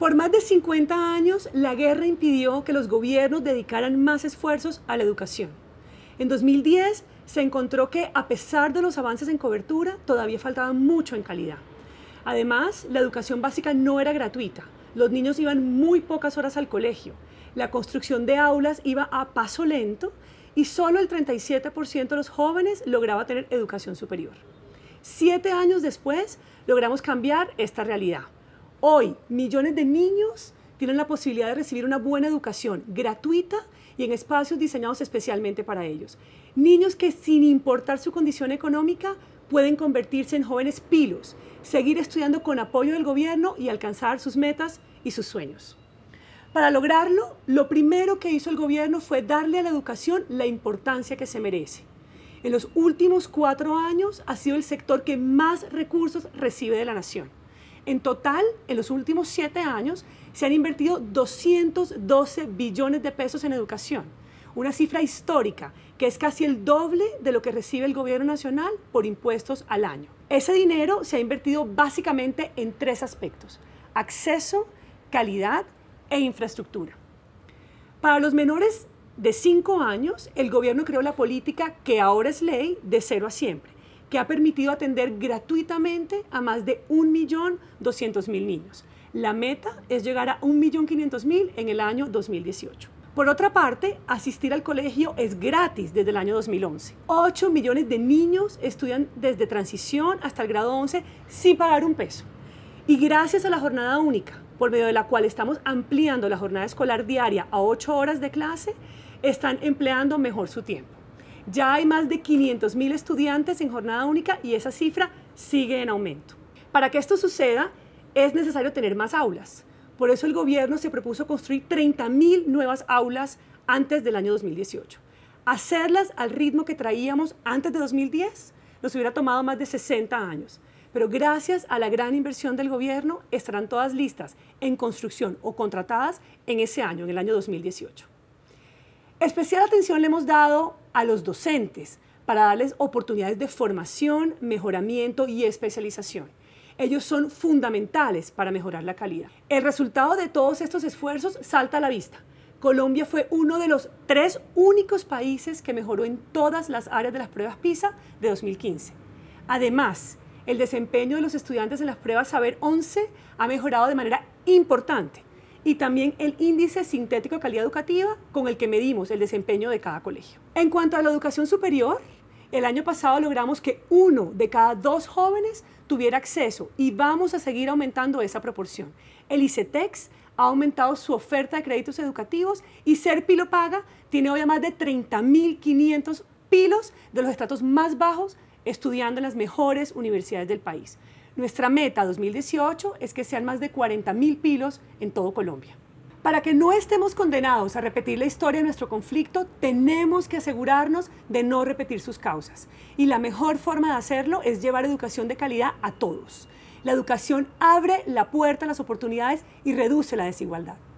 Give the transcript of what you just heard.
Por más de 50 años, la guerra impidió que los gobiernos dedicaran más esfuerzos a la educación. En 2010 se encontró que, a pesar de los avances en cobertura, todavía faltaba mucho en calidad. Además, la educación básica no era gratuita. Los niños iban muy pocas horas al colegio. La construcción de aulas iba a paso lento y solo el 37% de los jóvenes lograba tener educación superior. Siete años después, logramos cambiar esta realidad. Hoy millones de niños tienen la posibilidad de recibir una buena educación gratuita y en espacios diseñados especialmente para ellos. Niños que sin importar su condición económica pueden convertirse en jóvenes pilos, seguir estudiando con apoyo del gobierno y alcanzar sus metas y sus sueños. Para lograrlo, lo primero que hizo el gobierno fue darle a la educación la importancia que se merece. En los últimos cuatro años ha sido el sector que más recursos recibe de la nación. En total, en los últimos siete años, se han invertido 212 billones de pesos en educación, una cifra histórica que es casi el doble de lo que recibe el gobierno nacional por impuestos al año. Ese dinero se ha invertido básicamente en tres aspectos, acceso, calidad e infraestructura. Para los menores de 5 años, el gobierno creó la política que ahora es ley de cero a siempre que ha permitido atender gratuitamente a más de 1.200.000 niños. La meta es llegar a 1.500.000 en el año 2018. Por otra parte, asistir al colegio es gratis desde el año 2011. 8 millones de niños estudian desde transición hasta el grado 11 sin pagar un peso. Y gracias a la jornada única, por medio de la cual estamos ampliando la jornada escolar diaria a 8 horas de clase, están empleando mejor su tiempo. Ya hay más de 500 estudiantes en jornada única y esa cifra sigue en aumento. Para que esto suceda, es necesario tener más aulas. Por eso el gobierno se propuso construir 30 mil nuevas aulas antes del año 2018. Hacerlas al ritmo que traíamos antes de 2010 nos hubiera tomado más de 60 años. Pero gracias a la gran inversión del gobierno estarán todas listas en construcción o contratadas en ese año, en el año 2018. Especial atención le hemos dado a los docentes para darles oportunidades de formación, mejoramiento y especialización. Ellos son fundamentales para mejorar la calidad. El resultado de todos estos esfuerzos salta a la vista. Colombia fue uno de los tres únicos países que mejoró en todas las áreas de las pruebas PISA de 2015. Además, el desempeño de los estudiantes en las pruebas Saber 11 ha mejorado de manera importante y también el índice sintético de calidad educativa con el que medimos el desempeño de cada colegio. En cuanto a la educación superior, el año pasado logramos que uno de cada dos jóvenes tuviera acceso y vamos a seguir aumentando esa proporción. El ICETEX ha aumentado su oferta de créditos educativos y Ser Pilo Paga tiene hoy más de 30.500 pilos de los estratos más bajos estudiando en las mejores universidades del país. Nuestra meta 2018 es que sean más de 40.000 pilos en todo Colombia. Para que no estemos condenados a repetir la historia de nuestro conflicto, tenemos que asegurarnos de no repetir sus causas. Y la mejor forma de hacerlo es llevar educación de calidad a todos. La educación abre la puerta a las oportunidades y reduce la desigualdad.